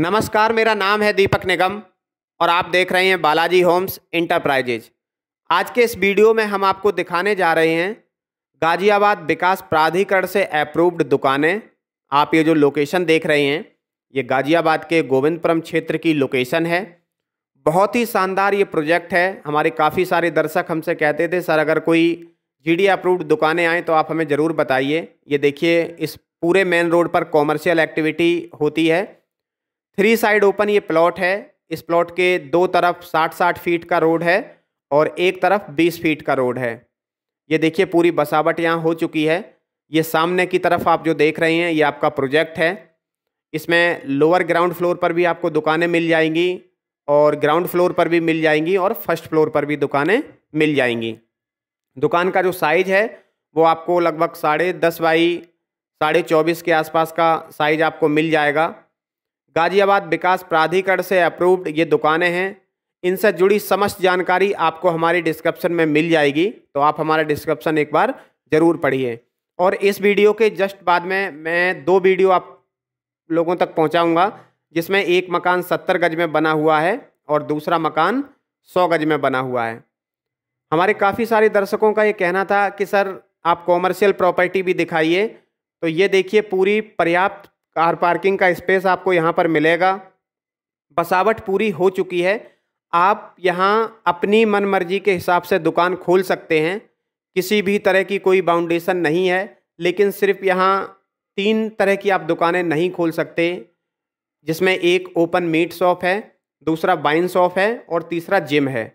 नमस्कार मेरा नाम है दीपक निगम और आप देख रहे हैं बालाजी होम्स इंटरप्राइजेज आज के इस वीडियो में हम आपको दिखाने जा रहे हैं गाजियाबाद विकास प्राधिकरण से अप्रूव्ड दुकानें आप ये जो लोकेशन देख रहे हैं ये गाजियाबाद के गोविंदपुरम क्षेत्र की लोकेशन है बहुत ही शानदार ये प्रोजेक्ट है हमारे काफ़ी सारे दर्शक हमसे कहते थे सर अगर कोई जी अप्रूव्ड दुकानें आएँ तो आप हमें ज़रूर बताइए ये देखिए इस पूरे मेन रोड पर कॉमर्शियल एक्टिविटी होती है थ्री साइड ओपन ये प्लॉट है इस प्लॉट के दो तरफ साठ साठ फीट का रोड है और एक तरफ बीस फीट का रोड है ये देखिए पूरी बसावट यहाँ हो चुकी है ये सामने की तरफ आप जो देख रहे हैं ये आपका प्रोजेक्ट है इसमें लोअर ग्राउंड फ्लोर पर भी आपको दुकानें मिल जाएंगी और ग्राउंड फ्लोर पर भी मिल जाएंगी और फर्स्ट फ्लोर पर भी दुकानें मिल जाएंगी दुकान का जो साइज है वो आपको लगभग साढ़े दस बाई साढ़े चौबीस के आसपास का साइज आपको मिल जाएगा गाजियाबाद विकास प्राधिकरण से अप्रूव्ड ये दुकानें हैं इनसे जुड़ी समस्त जानकारी आपको हमारे डिस्क्रिप्शन में मिल जाएगी तो आप हमारा डिस्क्रिप्शन एक बार ज़रूर पढ़िए और इस वीडियो के जस्ट बाद में मैं दो वीडियो आप लोगों तक पहुंचाऊंगा जिसमें एक मकान सत्तर गज में बना हुआ है और दूसरा मकान सौ गज में बना हुआ है हमारे काफ़ी सारे दर्शकों का ये कहना था कि सर आप कॉमर्शियल प्रॉपर्टी भी दिखाइए तो ये देखिए पूरी पर्याप्त कार पार्किंग का स्पेस आपको यहाँ पर मिलेगा बसावट पूरी हो चुकी है आप यहाँ अपनी मन मर्जी के हिसाब से दुकान खोल सकते हैं किसी भी तरह की कोई बाउंडेशन नहीं है लेकिन सिर्फ यहाँ तीन तरह की आप दुकानें नहीं खोल सकते जिसमें एक ओपन मीट शॉप है दूसरा बाइन शॉप है और तीसरा जिम है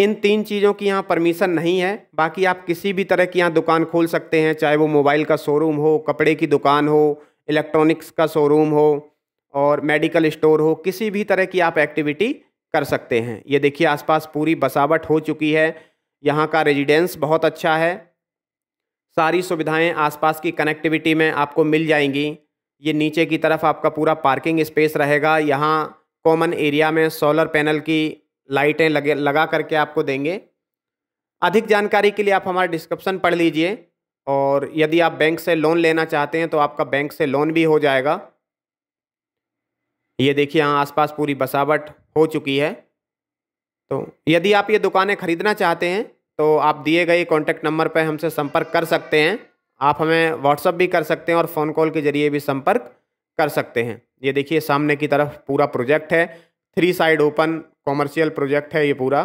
इन तीन चीज़ों की यहाँ परमिशन नहीं है बाकी आप किसी भी तरह की यहाँ दुकान खोल सकते हैं चाहे वो मोबाइल का शोरूम हो कपड़े की दुकान हो इलेक्ट्रॉनिक्स का शोरूम हो और मेडिकल स्टोर हो किसी भी तरह की आप एक्टिविटी कर सकते हैं ये देखिए आसपास पूरी बसावट हो चुकी है यहाँ का रेजिडेंस बहुत अच्छा है सारी सुविधाएं आसपास की कनेक्टिविटी में आपको मिल जाएंगी ये नीचे की तरफ आपका पूरा पार्किंग स्पेस रहेगा यहाँ कॉमन एरिया में सोलर पैनल की लाइटें लगे लगा करके आपको देंगे अधिक जानकारी के लिए आप हमारा डिस्क्रिप्सन पढ़ लीजिए और यदि आप बैंक से लोन लेना चाहते हैं तो आपका बैंक से लोन भी हो जाएगा ये देखिए यहाँ आसपास पूरी बसावट हो चुकी है तो यदि आप ये दुकानें ख़रीदना चाहते हैं तो आप दिए गए कॉन्टैक्ट नंबर पर हमसे संपर्क कर सकते हैं आप हमें व्हाट्सअप भी कर सकते हैं और फ़ोन कॉल के ज़रिए भी संपर्क कर सकते हैं ये देखिए सामने की तरफ पूरा प्रोजेक्ट है three side open commercial project है ये पूरा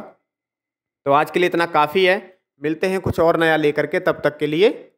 तो आज के लिए इतना काफ़ी है मिलते हैं कुछ और नया लेकर के तब तक के लिए